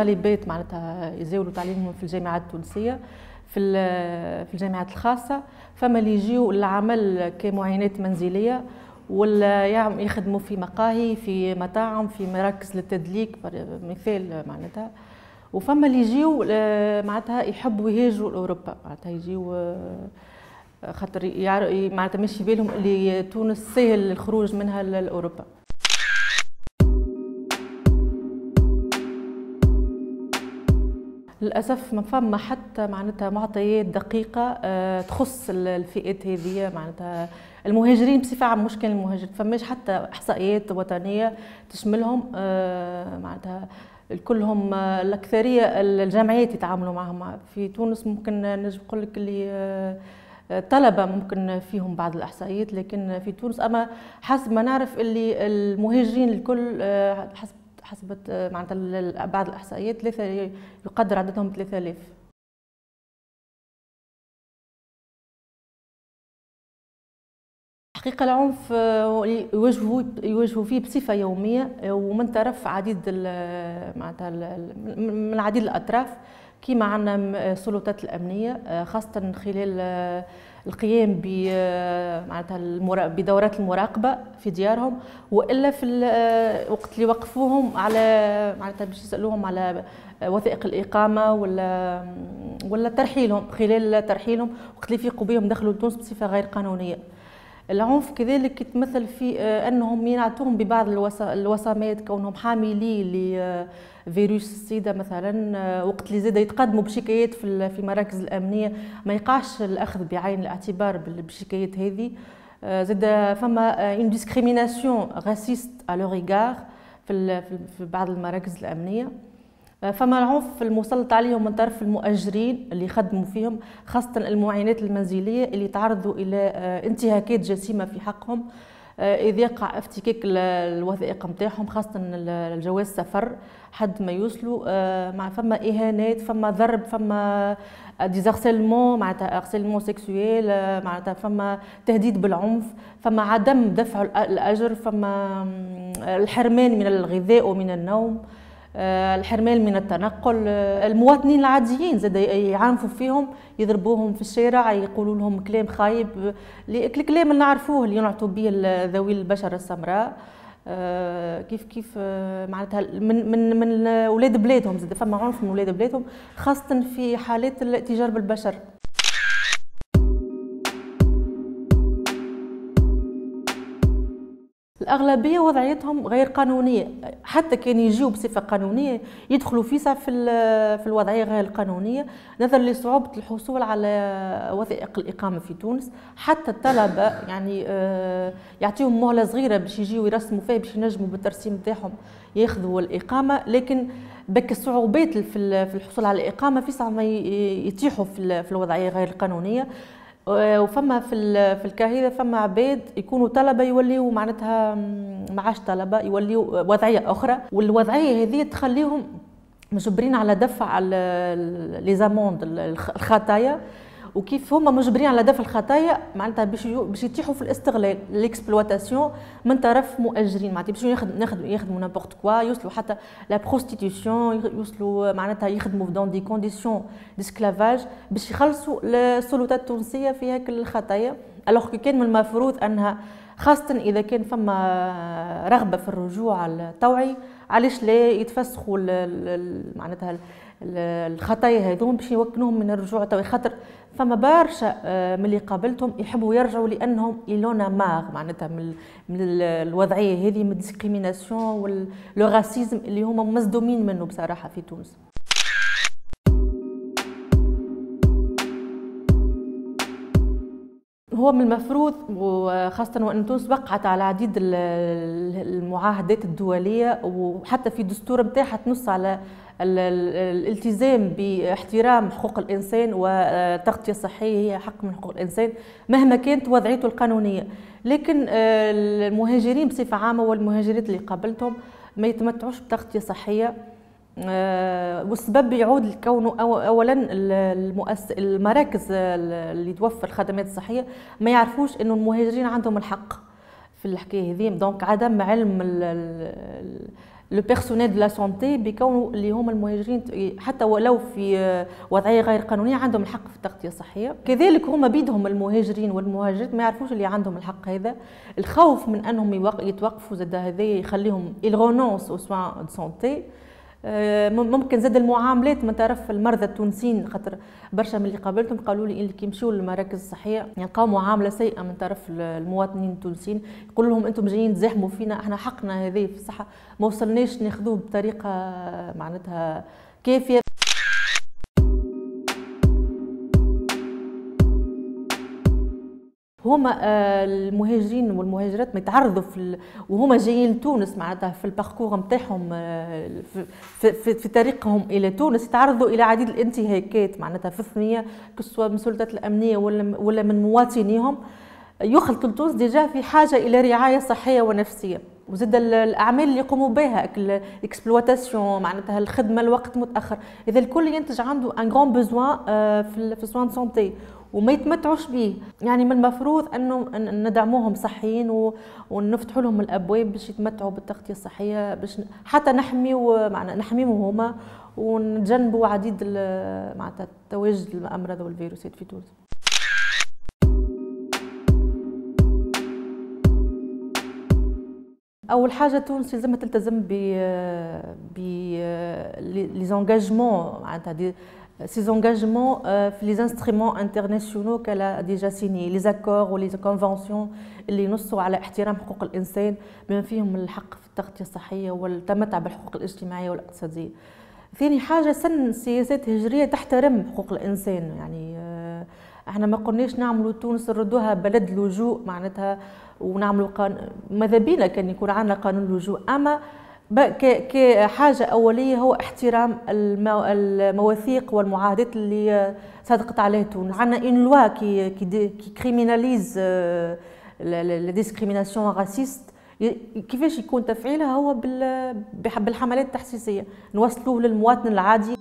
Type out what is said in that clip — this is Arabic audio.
طالبات معناتها يزاولوا تعليمهم في الجامعات التونسيه في في الجامعات الخاصه فما اللي يجيو للعمل كمعينات منزليه ولا يخدموا في مقاهي في مطاعم في مراكز للتدليك مثال معناتها وفما اللي يجيو آه، معناتها يحبوا يهاجروا لاوروبا معناتها يجيو آه، خاطر معناتها ماشي بالهم اللي تونس سهل الخروج منها لاوروبا للاسف ما فما حتى معناتها معطيات دقيقه آه، تخص الفئات هذه معناتها المهاجرين بصفه عامه مشكل المهاجر فماش حتى احصائيات وطنيه تشملهم آه، معناتها كلهم آه، الاكثريه الجمعيات يتعاملوا معهم في تونس ممكن نجم نقول لك اللي الطلبة ممكن فيهم بعض الإحصائيات لكن في تونس أما حسب ما نعرف اللي المهاجرين الكل حسب حسب آه، معناتها بعض الاحصائيات ثلاثه يقدر عددهم 3000 حقيقة العنف يواجهوا يواجهوا فيه بصفة يومية آه، ومن طرف عديد آه، معناتها من عديد الأطراف كما عندنا السلطات الأمنية خاصة خلال القيام بمعناتها آه، بدورات المراقبه في ديارهم والا في آه، وقت اللي وقفوهم على معناتها باش يسالوهم على آه، وثائق الاقامه ولا ولا ترحيلهم خلال ترحيلهم وقت اللي فيقوا بهم دخلوا لتونس بصفه غير قانونيه العنف كذلك يتمثل في آه، انهم ينعتوهم ببعض الوصمات كونهم حاملي لفيروس آه، السيدا مثلا آه، وقت اللي زاد يتقدموا بشكايات في المراكز الامنيه ما يقعش الاخذ بعين الاعتبار بالشكايات هذه زاد فما اون ديسكريميناسيون غاسيست على لوغ في بعض المراكز الامنيه فما العنف المسلط عليهم من طرف المؤجرين اللي خدموا فيهم خاصة المعينات المنزلية اللي تعرضوا إلى آه، انتهاكات جسيمة في حقهم آه، إذا يقع افتكاك الوثائق نتاعهم خاصة الجواز سفر حد ما يوصلوا آه، مع فما إهانات فما ضرب فما ديزارسيلمون معناتها أغسيلمون سيكسويل معناتها فما تهديد بالعنف فما عدم دفع الأجر فما الحرمان من الغذاء ومن النوم آه، الحرمان من التنقل آه، المواطنين العاديين زاد يعنفوا فيهم يضربوهم في الشارع يقولوا لهم كلام خايب الكلام اللي نعرفوه اللي ينعتوا به ذوي البشره السمراء آه، كيف كيف معناتها من من من اولاد بلادهم زاد فما عنف من اولاد بلادهم خاصه في حالات الاتجار بالبشر الاغلبيه وضعيتهم غير قانونيه حتى كان يجيو بصفه قانونيه يدخلوا فيسا في في الوضعيه غير القانونيه نظرا لصعوبه الحصول على وثائق الاقامه في تونس حتى الطلبه يعني آه، يعطيهم مهله صغيره باش يجيو يرسموا فيها باش ينجموا بالترسيم نتاعهم ياخذوا الاقامه لكن بك الصعوبات في الحصول على الاقامه في ما يتيحوا في الوضعيه غير القانونيه آه، وفما في في الكاهيده فما عباد يكونوا طلبه يوليوا معناتها ما عادش طلبه يوليوا آه، وضعيه اخرى والوضعيه هذه تخليهم مجبرين على دفع لي زاموند الخطايا وكيف هما مجبرين على دفع الخطايا معناتها باش باش يتيحوا في الاستغلال ليكسبلواتاسيون من طرف مؤجرين معناتها باش يخدموا يخدموا نابورت كوا يوصلوا حتى لا بروستيتيوشن يوصلوا معناتها يخدموا دون دي كونديسيون ديسكلافاج باش يخلصوا السلطات التونسيه في هاك الخطايا الوغ كان من المفروض انها خاصة إذا كان فما رغبة في الرجوع الطوعي علاش لا يتفسخوا معناتها الخطايا هذوم باش يوكنوهم من الرجوع توي خاطر فما برشا آه، من اللي قابلتهم يحبوا يرجعوا لانهم ايلونا ماغ معناتها من, من الوضعيه هذه من الديسكريميناسيون واللو راسيزم اللي هما مصدومين منه بصراحه في تونس هو من المفروض وخاصة وأن تونس وقعت على عديد المعاهدات الدولية وحتى في الدستور نتاعها تنص على الالتزام باحترام حقوق الانسان والتغطيه الصحيه هي حق من حقوق الانسان مهما كانت وضعيته القانونيه لكن آه، المهاجرين بصفه عامه والمهاجرات اللي قابلتهم ما يتمتعوش بتغطيه صحيه آه، والسبب يعود لكونه اولا المؤس... المراكز اللي توفر الخدمات الصحيه ما يعرفوش انه المهاجرين عندهم الحق في الحكايه هذه دونك عدم علم لو بيرسونيل دو لا سونتي بكونه اللي هما المهاجرين حتى ولو في آه، وضعيه غير قانونيه عندهم الحق في التغطيه الصحيه كذلك هما بيدهم المهاجرين والمهاجرات ما يعرفوش اللي عندهم الحق هذا الخوف من انهم يتوقفوا زاد هذا يخليهم الغونونس او سوان دو سونتي آه، ممكن زاد المعاملات من طرف المرضى التونسيين خاطر برشا من اللي قابلتهم قالوا لي اللي كيمشيو للمراكز الصحيه يلقاو يعني معامله سيئه من طرف المواطنين التونسيين يقول لهم انتم جايين تزاحموا فينا احنا حقنا هذه في الصحه ما وصلناش ناخذوه بطريقه معناتها كافيه هما آه، المهاجرين والمهاجرات ما يتعرضوا في وهما جايين لتونس معناتها في الباركور نتاعهم آه، في, في, في طريقهم الى تونس يتعرضوا الى عديد الانتهاكات معناتها في الثنيه كسوا من السلطات الامنيه ولا ولا من مواطنيهم يخلط لتونس ديجا في حاجه الى رعايه صحيه ونفسيه وزاد الاعمال اللي يقوموا بها الاكسبلواتاسيون معناتها الخدمه الوقت متاخر اذا الكل ينتج عنده ان غون بوزوان في سوان سونتي وما يتمتعوش به يعني من المفروض انه ندعموهم صحيين ونفتحوا لهم الابواب باش يتمتعوا بالتغطيه الصحيه باش حتى نحمي ومعنا نحميهم هما ونتجنبوا عديد معناتها تواجد الامراض والفيروسات في تونس اول حاجه تونس لازم تلتزم ب ب لي زونجاجمون معناتها ses engagements euh, les instruments internationaux qu'elle a déjà signés les accords les conventions اللي ينصوا على احترام حقوق الانسان بما فيهم الحق في التغطيه الصحيه والتمتع بالحقوق الاجتماعيه والاقتصاديه ثاني حاجه سن سياسات هجريه تحترم حقوق الانسان يعني آه احنا ما قلناش نعملوا تونس نردوها بلد لجوء معناتها ونعملوا قانون ماذا بينا كان يكون عندنا قانون لجوء اما كحاجه اوليه هو احترام المواثيق والمعاهدات اللي صادقت عليه تونس عندنا إن لوا كي كي كريميناليز لا ديسكريميناسيون راسيست كيفاش يكون تفعيلها هو بالحملات التحسيسيه نوصلوه للمواطن العادي